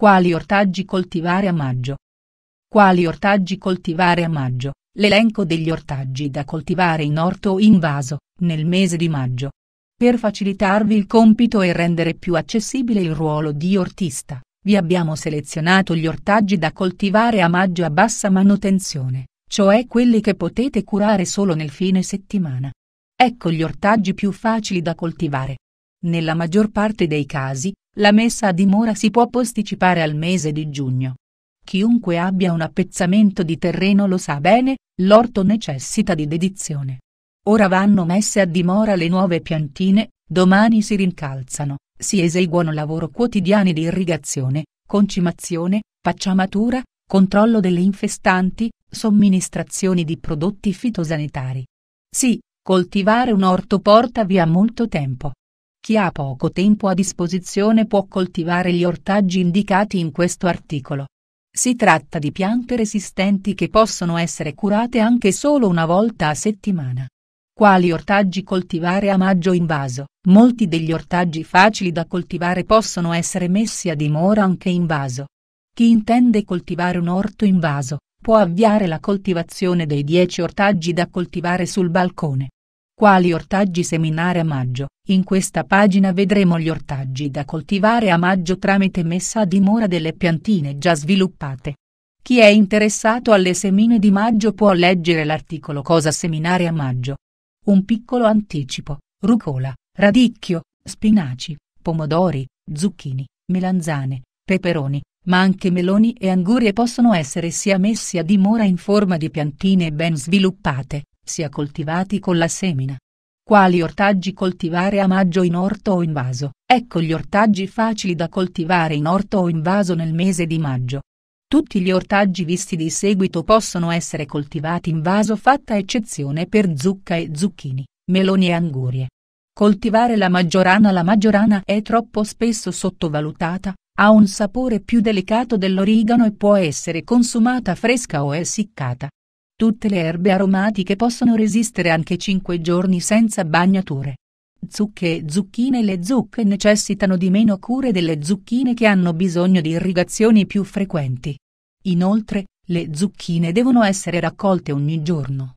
Quali ortaggi coltivare a maggio? Quali ortaggi coltivare a maggio? L'elenco degli ortaggi da coltivare in orto o in vaso, nel mese di maggio. Per facilitarvi il compito e rendere più accessibile il ruolo di ortista, vi abbiamo selezionato gli ortaggi da coltivare a maggio a bassa manutenzione, cioè quelli che potete curare solo nel fine settimana. Ecco gli ortaggi più facili da coltivare. Nella maggior parte dei casi, la messa a dimora si può posticipare al mese di giugno. Chiunque abbia un appezzamento di terreno lo sa bene, l'orto necessita di dedizione. Ora vanno messe a dimora le nuove piantine, domani si rincalzano, si eseguono lavoro quotidiani di irrigazione, concimazione, pacciamatura, controllo delle infestanti, somministrazioni di prodotti fitosanitari. Sì, coltivare un orto porta via molto tempo. Chi ha poco tempo a disposizione può coltivare gli ortaggi indicati in questo articolo. Si tratta di piante resistenti che possono essere curate anche solo una volta a settimana. Quali ortaggi coltivare a maggio in vaso? Molti degli ortaggi facili da coltivare possono essere messi a dimora anche in vaso. Chi intende coltivare un orto in vaso, può avviare la coltivazione dei 10 ortaggi da coltivare sul balcone. Quali ortaggi seminare a maggio? In questa pagina vedremo gli ortaggi da coltivare a maggio tramite messa a dimora delle piantine già sviluppate. Chi è interessato alle semine di maggio può leggere l'articolo Cosa seminare a maggio. Un piccolo anticipo, rucola, radicchio, spinaci, pomodori, zucchini, melanzane, peperoni, ma anche meloni e angurie possono essere sia messi a dimora in forma di piantine ben sviluppate, sia coltivati con la semina. Quali ortaggi coltivare a maggio in orto o in vaso? Ecco gli ortaggi facili da coltivare in orto o in vaso nel mese di maggio. Tutti gli ortaggi visti di seguito possono essere coltivati in vaso fatta eccezione per zucca e zucchini, meloni e angurie. Coltivare la maggiorana La maggiorana è troppo spesso sottovalutata, ha un sapore più delicato dell'origano e può essere consumata fresca o essiccata. Tutte le erbe aromatiche possono resistere anche 5 giorni senza bagnature. Zucche e zucchine Le zucche necessitano di meno cure delle zucchine che hanno bisogno di irrigazioni più frequenti. Inoltre, le zucchine devono essere raccolte ogni giorno.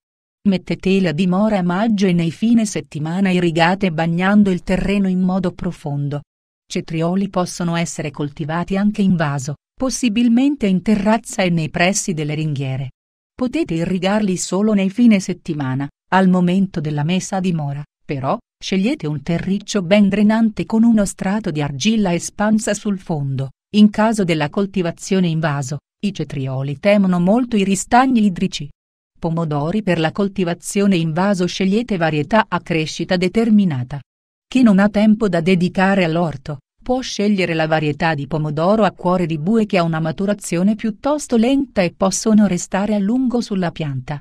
Mettetele a dimora a maggio e nei fine settimana irrigate bagnando il terreno in modo profondo. Cetrioli possono essere coltivati anche in vaso, possibilmente in terrazza e nei pressi delle ringhiere. Potete irrigarli solo nei fine settimana, al momento della messa a dimora, però, scegliete un terriccio ben drenante con uno strato di argilla espansa sul fondo. In caso della coltivazione in vaso, i cetrioli temono molto i ristagni idrici. Pomodori per la coltivazione in vaso scegliete varietà a crescita determinata. Chi non ha tempo da dedicare all'orto, Può scegliere la varietà di pomodoro a cuore di bue che ha una maturazione piuttosto lenta e possono restare a lungo sulla pianta.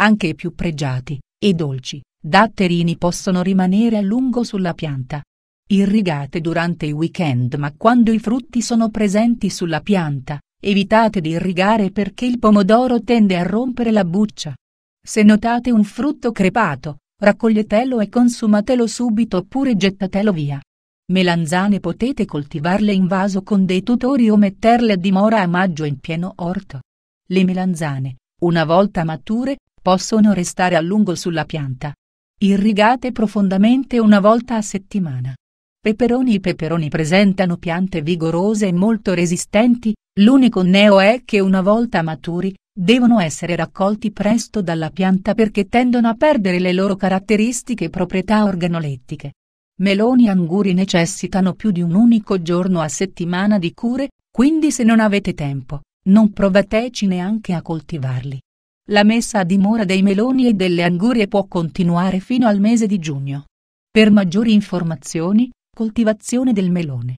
Anche i più pregiati e dolci datterini possono rimanere a lungo sulla pianta. Irrigate durante i weekend ma quando i frutti sono presenti sulla pianta, evitate di irrigare perché il pomodoro tende a rompere la buccia. Se notate un frutto crepato, raccoglietelo e consumatelo subito oppure gettatelo via. Melanzane potete coltivarle in vaso con dei tutori o metterle a dimora a maggio in pieno orto. Le melanzane, una volta mature, possono restare a lungo sulla pianta. Irrigate profondamente una volta a settimana. Peperoni I peperoni presentano piante vigorose e molto resistenti, l'unico neo è che una volta maturi, devono essere raccolti presto dalla pianta perché tendono a perdere le loro caratteristiche proprietà organolettiche. Meloni e Anguri necessitano più di un unico giorno a settimana di cure, quindi se non avete tempo, non provateci neanche a coltivarli. La messa a dimora dei meloni e delle angurie può continuare fino al mese di giugno. Per maggiori informazioni, coltivazione del melone.